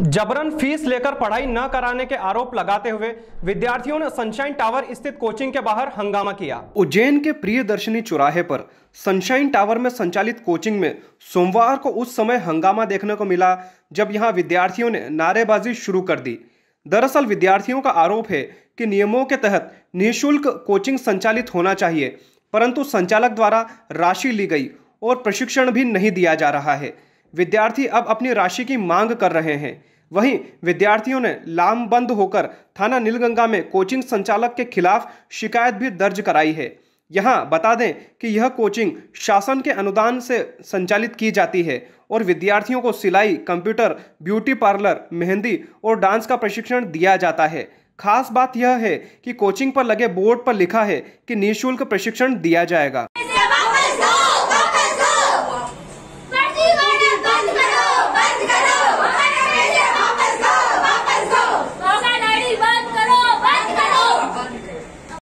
जबरन फीस लेकर पढ़ाई न कराने के आरोप लगाते हुए विद्यार्थियों ने सनशाइन टावर स्थित कोचिंग के बाहर हंगामा किया उज्जैन के प्रिय दर्शनी चौराहे पर सनशाइन टावर में संचालित कोचिंग में सोमवार को उस समय हंगामा देखने को मिला जब यहां विद्यार्थियों ने नारेबाजी शुरू कर दी दरअसल विद्यार्थियों का आरोप है कि नियमों के तहत निःशुल्क कोचिंग संचालित होना चाहिए परंतु संचालक द्वारा राशि ली गई और प्रशिक्षण भी नहीं दिया जा रहा है विद्यार्थी अब अपनी राशि की मांग कर रहे हैं वहीं विद्यार्थियों ने लामबंद होकर थाना नीलगंगा में कोचिंग संचालक के खिलाफ शिकायत भी दर्ज कराई है यहाँ बता दें कि यह कोचिंग शासन के अनुदान से संचालित की जाती है और विद्यार्थियों को सिलाई कंप्यूटर ब्यूटी पार्लर मेहंदी और डांस का प्रशिक्षण दिया जाता है खास बात यह है कि कोचिंग पर लगे बोर्ड पर लिखा है कि निःशुल्क प्रशिक्षण दिया जाएगा